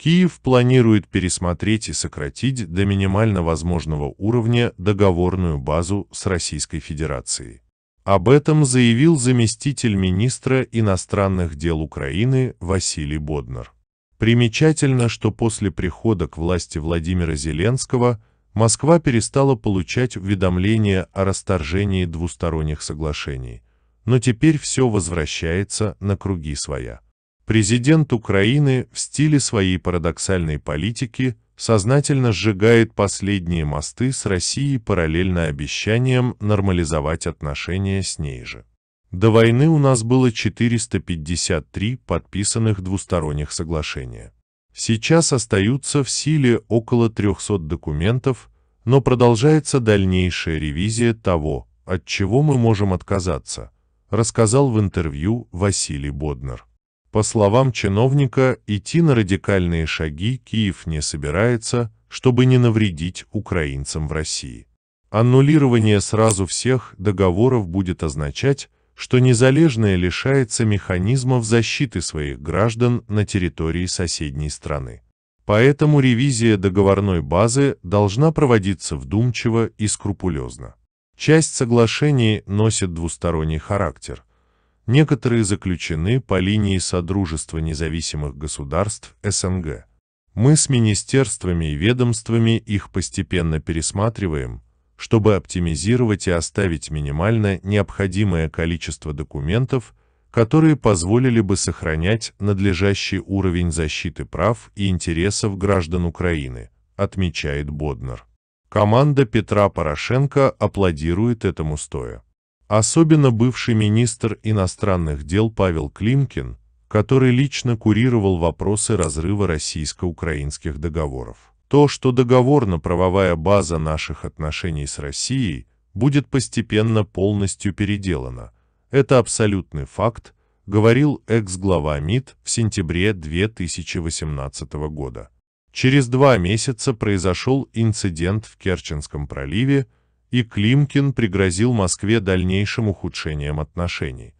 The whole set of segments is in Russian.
Киев планирует пересмотреть и сократить до минимально возможного уровня договорную базу с Российской Федерацией. Об этом заявил заместитель министра иностранных дел Украины Василий Боднар. Примечательно, что после прихода к власти Владимира Зеленского Москва перестала получать уведомления о расторжении двусторонних соглашений, но теперь все возвращается на круги своя. Президент Украины в стиле своей парадоксальной политики сознательно сжигает последние мосты с Россией параллельно обещаниям нормализовать отношения с ней же. До войны у нас было 453 подписанных двусторонних соглашения. Сейчас остаются в силе около 300 документов, но продолжается дальнейшая ревизия того, от чего мы можем отказаться, рассказал в интервью Василий Боднер. По словам чиновника, идти на радикальные шаги Киев не собирается, чтобы не навредить украинцам в России. Аннулирование сразу всех договоров будет означать, что незалежное лишается механизмов защиты своих граждан на территории соседней страны. Поэтому ревизия договорной базы должна проводиться вдумчиво и скрупулезно. Часть соглашений носит двусторонний характер – Некоторые заключены по линии Содружества независимых государств СНГ. Мы с министерствами и ведомствами их постепенно пересматриваем, чтобы оптимизировать и оставить минимально необходимое количество документов, которые позволили бы сохранять надлежащий уровень защиты прав и интересов граждан Украины, отмечает Боднер. Команда Петра Порошенко аплодирует этому стоя. Особенно бывший министр иностранных дел Павел Климкин, который лично курировал вопросы разрыва российско-украинских договоров. То, что договорно-правовая база наших отношений с Россией будет постепенно полностью переделана, это абсолютный факт, говорил экс-глава МИД в сентябре 2018 года. Через два месяца произошел инцидент в Керченском проливе, и Климкин пригрозил Москве дальнейшим ухудшением отношений.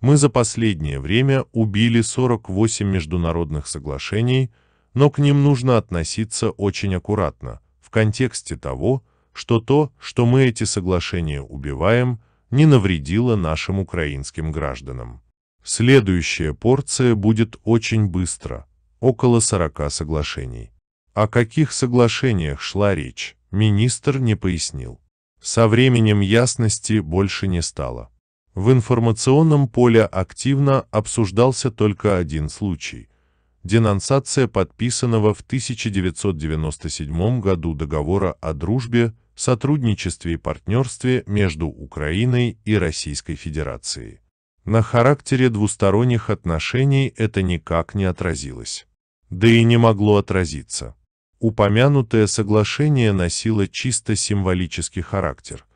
Мы за последнее время убили 48 международных соглашений, но к ним нужно относиться очень аккуратно, в контексте того, что то, что мы эти соглашения убиваем, не навредило нашим украинским гражданам. Следующая порция будет очень быстро, около 40 соглашений. О каких соглашениях шла речь, министр не пояснил. Со временем ясности больше не стало. В информационном поле активно обсуждался только один случай – денонсация подписанного в 1997 году договора о дружбе, сотрудничестве и партнерстве между Украиной и Российской Федерацией. На характере двусторонних отношений это никак не отразилось. Да и не могло отразиться. Упомянутое соглашение носило чисто символический характер.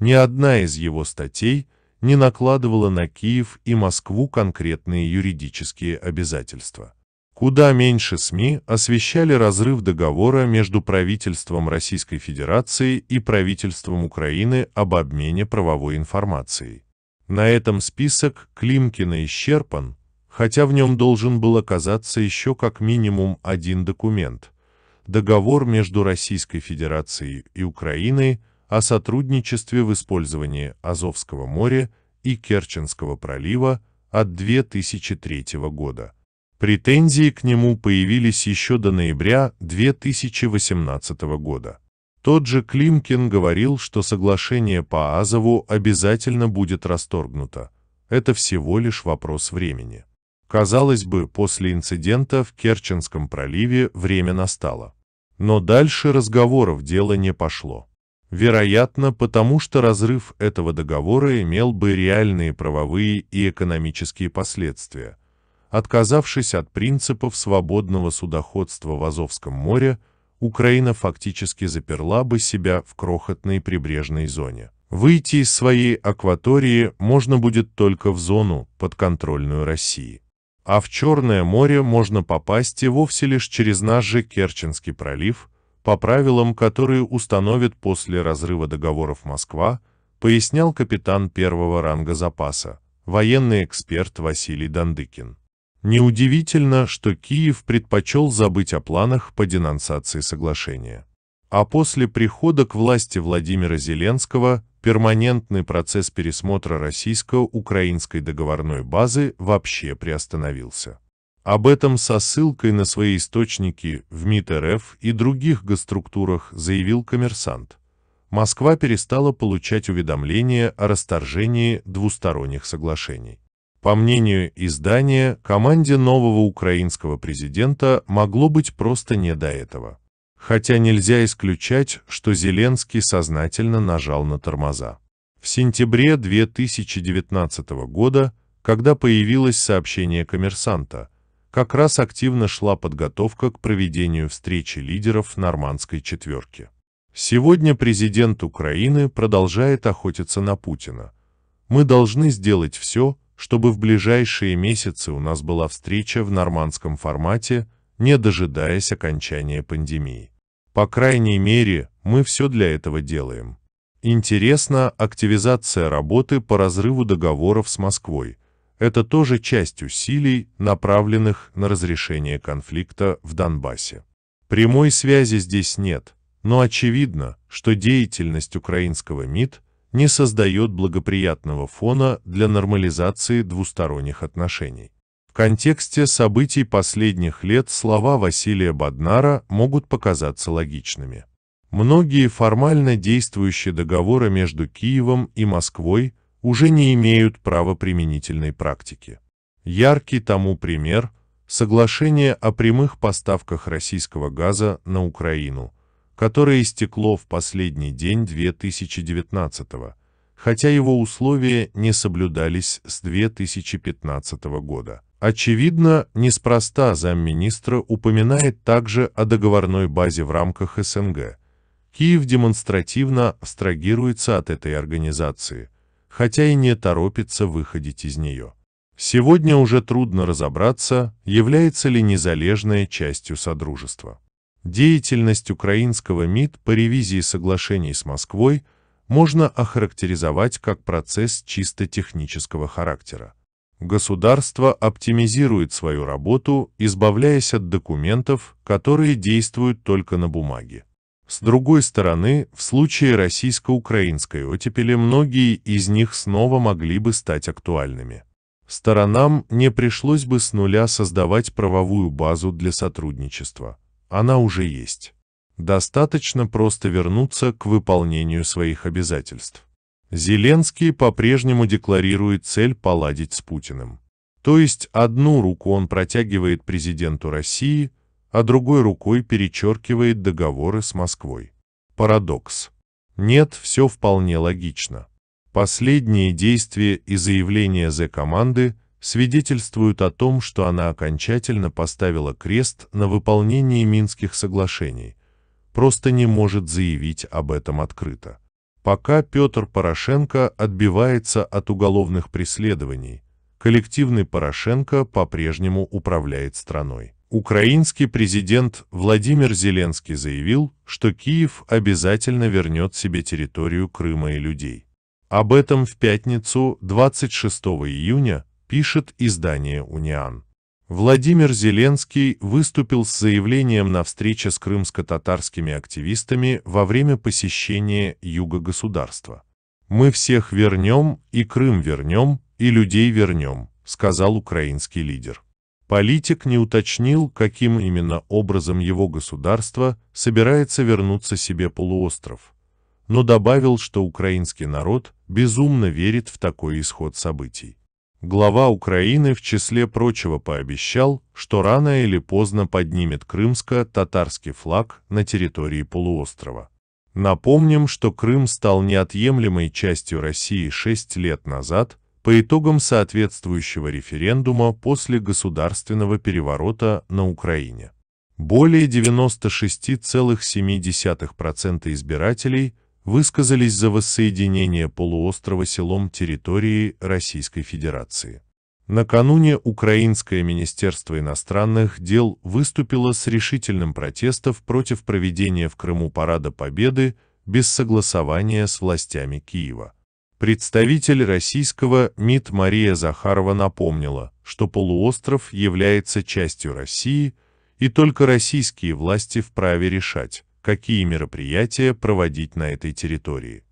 Ни одна из его статей не накладывала на Киев и Москву конкретные юридические обязательства. Куда меньше СМИ освещали разрыв договора между правительством Российской Федерации и правительством Украины об обмене правовой информацией. На этом список Климкина исчерпан, хотя в нем должен был оказаться еще как минимум один документ – договор между Российской Федерацией и Украиной о сотрудничестве в использовании Азовского моря и Керченского пролива от 2003 года. Претензии к нему появились еще до ноября 2018 года. Тот же Климкин говорил, что соглашение по Азову обязательно будет расторгнуто. Это всего лишь вопрос времени. Казалось бы, после инцидента в Керченском проливе время настало. Но дальше разговоров дело не пошло. Вероятно, потому что разрыв этого договора имел бы реальные правовые и экономические последствия. Отказавшись от принципов свободного судоходства в Азовском море, Украина фактически заперла бы себя в крохотной прибрежной зоне. Выйти из своей акватории можно будет только в зону, подконтрольную России. А в Черное море можно попасть и вовсе лишь через наш же Керченский пролив, по правилам, которые установит после разрыва договоров Москва, пояснял капитан первого ранга запаса, военный эксперт Василий Дандыкин. Неудивительно, что Киев предпочел забыть о планах по денонсации соглашения. А после прихода к власти Владимира Зеленского перманентный процесс пересмотра российско-украинской договорной базы вообще приостановился. Об этом со ссылкой на свои источники в МИД РФ и других госструктурах заявил коммерсант. Москва перестала получать уведомления о расторжении двусторонних соглашений. По мнению издания, команде нового украинского президента могло быть просто не до этого. Хотя нельзя исключать, что Зеленский сознательно нажал на тормоза. В сентябре 2019 года, когда появилось сообщение коммерсанта, как раз активно шла подготовка к проведению встречи лидеров нормандской четверки. Сегодня президент Украины продолжает охотиться на Путина. Мы должны сделать все, чтобы в ближайшие месяцы у нас была встреча в нормандском формате, не дожидаясь окончания пандемии. По крайней мере, мы все для этого делаем. Интересно, активизация работы по разрыву договоров с Москвой. Это тоже часть усилий, направленных на разрешение конфликта в Донбассе. Прямой связи здесь нет, но очевидно, что деятельность украинского МИД не создает благоприятного фона для нормализации двусторонних отношений. В контексте событий последних лет слова Василия Боднара могут показаться логичными. Многие формально действующие договоры между Киевом и Москвой уже не имеют правоприменительной практики. Яркий тому пример – соглашение о прямых поставках российского газа на Украину, которое истекло в последний день 2019 года, хотя его условия не соблюдались с 2015 года. Очевидно, неспроста замминистра упоминает также о договорной базе в рамках СНГ. Киев демонстративно абстрагируется от этой организации, хотя и не торопится выходить из нее. Сегодня уже трудно разобраться, является ли незалежная частью Содружества. Деятельность украинского МИД по ревизии соглашений с Москвой можно охарактеризовать как процесс чисто технического характера государство оптимизирует свою работу, избавляясь от документов, которые действуют только на бумаге. С другой стороны, в случае российско-украинской отепели многие из них снова могли бы стать актуальными. Сторонам не пришлось бы с нуля создавать правовую базу для сотрудничества. Она уже есть. Достаточно просто вернуться к выполнению своих обязательств. Зеленский по-прежнему декларирует цель поладить с Путиным. То есть одну руку он протягивает президенту России, а другой рукой перечеркивает договоры с Москвой. Парадокс. Нет, все вполне логично. Последние действия и заявления З-команды свидетельствуют о том, что она окончательно поставила крест на выполнении Минских соглашений, просто не может заявить об этом открыто. Пока Петр Порошенко отбивается от уголовных преследований, коллективный Порошенко по-прежнему управляет страной. Украинский президент Владимир Зеленский заявил, что Киев обязательно вернет себе территорию Крыма и людей. Об этом в пятницу 26 июня пишет издание «Униан». Владимир Зеленский выступил с заявлением на встрече с крымско-татарскими активистами во время посещения юга государства. «Мы всех вернем, и Крым вернем, и людей вернем», сказал украинский лидер. Политик не уточнил, каким именно образом его государство собирается вернуться себе полуостров, но добавил, что украинский народ безумно верит в такой исход событий. Глава Украины в числе прочего пообещал, что рано или поздно поднимет крымско-татарский флаг на территории полуострова. Напомним, что Крым стал неотъемлемой частью России 6 лет назад по итогам соответствующего референдума после государственного переворота на Украине. Более 96,7% избирателей высказались за воссоединение полуострова селом территории Российской Федерации. Накануне Украинское министерство иностранных дел выступило с решительным протестом против проведения в Крыму Парада Победы без согласования с властями Киева. Представитель российского МИД Мария Захарова напомнила, что полуостров является частью России, и только российские власти вправе решать, какие мероприятия проводить на этой территории.